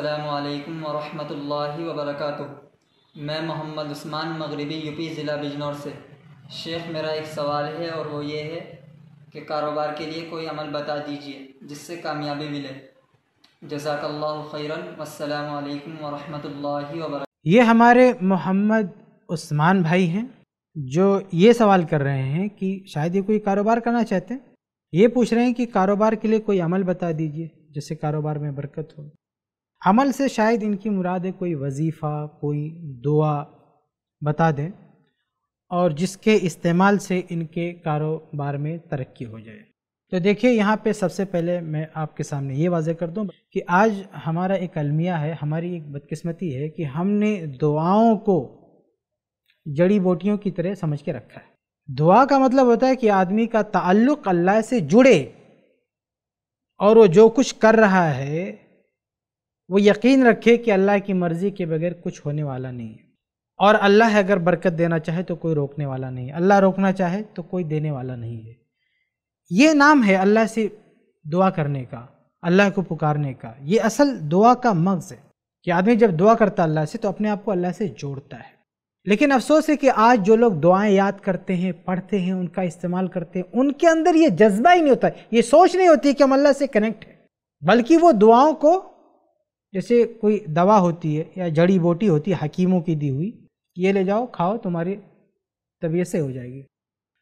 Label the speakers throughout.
Speaker 1: अल्लाम वरहमल वबरक मैं मोहम्मद उस्मान मगरबी यूपी ज़िला बिजनौर से शेख मेरा एक सवाल है और वो ये है कि कारोबार के लिए कोई अमल बता दीजिए जिससे कामयाबी मिले जजाकल्ला खैरन वालेकुम वरहमतुल्लाहि वबरक ये हमारे मोहम्मद उस्मान भाई हैं जो ये सवाल कर रहे हैं कि शायद ये कोई कारोबार करना चाहते हैं ये पूछ रहे हैं कि कारोबार के लिए कोई अमल बता दीजिए जिससे कारोबार में बरकत हो अमल से शायद इनकी मुराद है कोई वजीफ़ा कोई दुआ बता दें और जिसके इस्तेमाल से इनके कारोबार में तरक्की हो जाए तो देखिए यहाँ पे सबसे पहले मैं आपके सामने ये वाजह कर दूँ कि आज हमारा एक अलमिया है हमारी एक बदकिस्मती है कि हमने दुआओं को जड़ी बोटियों की तरह समझ के रखा है दुआ का मतलब होता है कि आदमी का ताल्लुक़ अल्लाह से जुड़े और वो जो कुछ कर रहा है वो यकीन रखे कि अल्लाह की मर्ज़ी के बगैर कुछ होने वाला नहीं है और अल्लाह अगर बरकत देना चाहे तो कोई रोकने वाला नहीं है अल्लाह रोकना चाहे तो कोई देने वाला नहीं है ये नाम है अल्लाह से दुआ करने का अल्लाह को पुकारने का ये असल दुआ का मगज़ है कि आदमी जब दुआ करता अल्लाह से तो अपने आप को अल्लाह से जोड़ता है लेकिन अफसोस है कि आज जो लोग दुआएं याद करते हैं पढ़ते हैं उनका इस्तेमाल करते हैं उनके अंदर ये जज्बा ही नहीं होता ये सोच नहीं होती कि हम अल्लाह से कनेक्ट हैं बल्कि वो दुआओं को जैसे कोई दवा होती है या जड़ी बूटी होती है हकीमों की दी हुई ये ले जाओ खाओ तुम्हारी तबीयत से हो जाएगी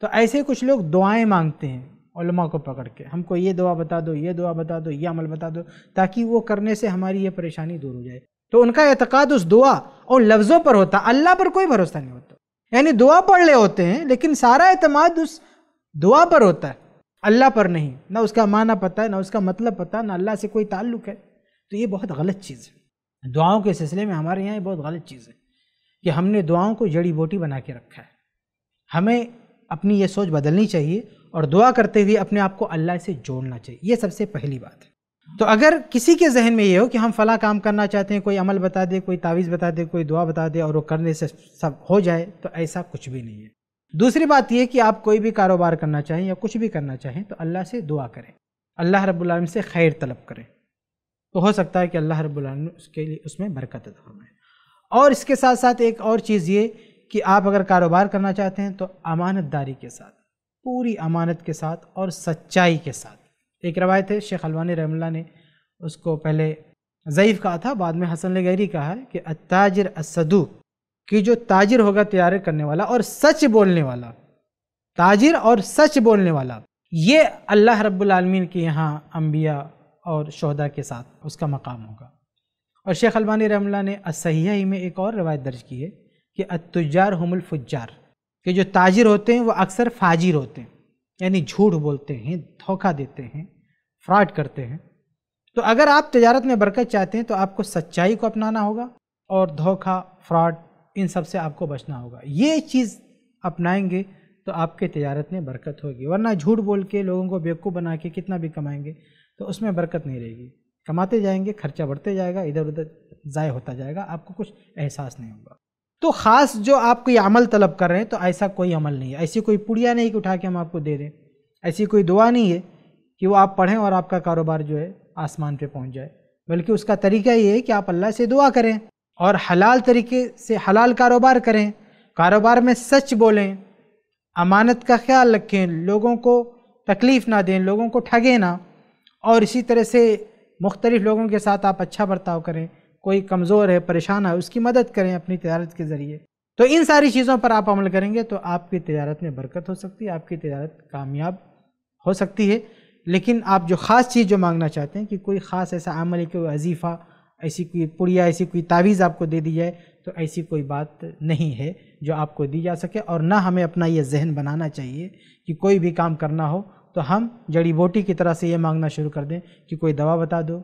Speaker 1: तो ऐसे कुछ लोग दुआएं मांगते हैं उलमा को पकड़ के हमको ये दुआ बता दो ये दुआ बता दो ये अमल बता दो ताकि वो करने से हमारी ये परेशानी दूर हो जाए तो उनका एतकाद उस दुआ और लफ्ज़ों पर होता अल्लाह पर कोई भरोसा नहीं होता यानी दुआ पढ़ ले होते हैं लेकिन सारा अतमाद उस दुआ पर होता है अल्लाह पर नहीं ना उसका माना पता है ना उसका मतलब पता ना अल्लाह से कोई ताल्लुक है तो ये बहुत गलत चीज़ है दुआओं के सिलसिले में हमारे यहाँ ये बहुत गलत चीज़ है कि हमने दुआओं को जड़ी बूटी बना के रखा है हमें अपनी ये सोच बदलनी चाहिए और दुआ करते हुए अपने आप को अल्लाह से जोड़ना चाहिए ये सबसे पहली बात है तो अगर किसी के जहन में ये हो कि हम फला काम करना चाहते हैं कोई अमल बता दे कोई तावीज़ बता दे कोई दुआ बता दे और वो करने से सब हो जाए तो ऐसा कुछ भी नहीं है दूसरी बात यह कि आप कोई भी कारोबार करना चाहें या कुछ भी करना चाहें तो अल्लाह से दुआ करें अल्लाह रब्बुल से खैर तलब करें तो हो सकता है कि अल्लाह रब्बुल उसके लिए उसमें बरकत अदा फरमाए और इसके साथ साथ एक और चीज़ ये कि आप अगर कारोबार करना चाहते हैं तो अमानतदारी के साथ पूरी अमानत के साथ और सच्चाई के साथ एक रवायत है शेख अलवानी रहमल्ला ने उसको पहले ज़यीफ़ कहा था बाद में हसन लगैरी कहा है कि अताजर असदू कि जो ताजिर होगा तैयार करने वाला और सच बोलने वाला ताजिर और सच बोलने वाला ये अल्लाह रब्बुल रबालमीन के यहाँ अम्बिया और शहदा के साथ उसका मकाम होगा और शेख अलबानी रमला ने असहिया ही में एक और रवायत दर्ज की है कि अतुजार हमल फुजार के जो ताजिर होते हैं वो अक्सर फाजिर होते हैं यानी झूठ बोलते हैं धोखा देते हैं फ्रॉड करते हैं तो अगर आप तजारत में बरकत चाहते हैं तो आपको सच्चाई को अपनाना होगा और धोखा फ्रॉड इन सब से आपको बचना होगा ये चीज़ अपनाएंगे तो आपके तजारत में बरकत होगी वरना झूठ बोल के लोगों को बेवकूफ़ बना के कितना भी कमाएंगे तो उसमें बरकत नहीं रहेगी कमाते जाएंगे खर्चा बढ़ते जाएगा इधर उधर ज़ाय होता जाएगा आपको कुछ एहसास नहीं होगा तो ख़ास जो आप कोई अमल तलब कर रहे हैं तो ऐसा कोई अमल नहीं है ऐसी कोई पुड़िया नहीं कि उठा के हम आपको दे दें ऐसी कोई दुआ नहीं है कि वो आप पढ़ें और आपका कारोबार जो है आसमान पे पहुंच जाए बल्कि उसका तरीका ये है कि आप अल्लाह से दुआ करें और हलाल तरीके से हलाल कारोबार करें कारोबार में सच बोलें अमानत का ख्याल रखें लोगों को तकलीफ़ ना दें लोगों को ठगें ना और इसी तरह से मुख्तलिफ़ लोगों के साथ आप अच्छा बर्ताव करें कोई कमज़ोर है परेशान है उसकी मदद करें अपनी तजारत के ज़रिए तो इन सारी चीज़ों पर आप अमल करेंगे तो आपकी तजारत में बरकत हो सकती है आपकी तजारत कामयाब हो सकती है लेकिन आप जो ख़ास चीज़ जो मांगना चाहते हैं कि कोई ख़ास ऐसा अमल कोई अजीफ़ा ऐसी कोई पुड़िया ऐसी कोई तावीज़ आपको दे दी जाए तो ऐसी कोई बात नहीं है जो आपको दी जा सके और ना हमें अपना यह जहन बनाना चाहिए कि कोई भी काम करना हो तो हम जड़ी बूटी की तरह से ये मांगना शुरू कर दें कि कोई दवा बता दो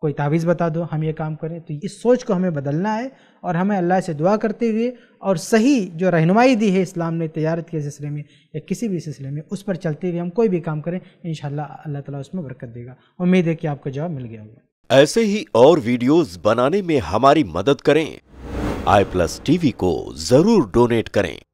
Speaker 1: कोई तावीज़ बता दो हम ये काम करें तो इस सोच को हमें बदलना है और हमें अल्लाह से दुआ करते हुए और सही जो रहनुमाई दी है इस्लाम ने तजारत के सिलसिले में या किसी भी सिलसिले में उस पर चलते हुए हम कोई भी काम करें इन अल्लाह ताला उसमें बरकत देगा उम्मीद है कि आपको जवाब मिल गया होगा ऐसे ही और वीडियोस बनाने में हमारी मदद करें आई प्लस टीवी को ज़रूर डोनेट करें